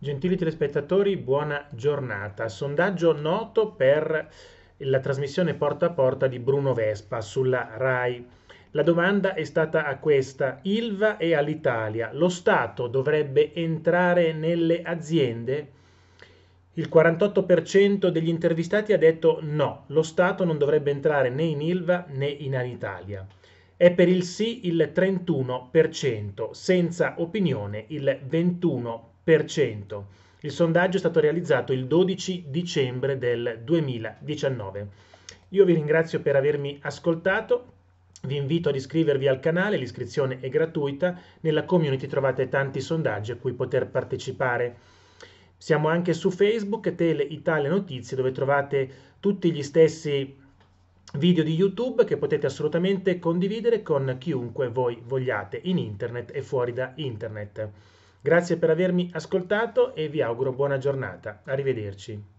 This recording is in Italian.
Gentili telespettatori, buona giornata. Sondaggio noto per la trasmissione Porta a Porta di Bruno Vespa sulla RAI. La domanda è stata a questa. Ilva e all'Italia. Lo Stato dovrebbe entrare nelle aziende? Il 48% degli intervistati ha detto no, lo Stato non dovrebbe entrare né in Ilva né in Alitalia. È per il sì il 31%, senza opinione il 21%. Il sondaggio è stato realizzato il 12 dicembre del 2019. Io vi ringrazio per avermi ascoltato. Vi invito ad iscrivervi al canale, l'iscrizione è gratuita, nella community trovate tanti sondaggi a cui poter partecipare. Siamo anche su Facebook, Tele Italia Notizie, dove trovate tutti gli stessi video di YouTube che potete assolutamente condividere con chiunque voi vogliate in internet e fuori da internet. Grazie per avermi ascoltato e vi auguro buona giornata. Arrivederci.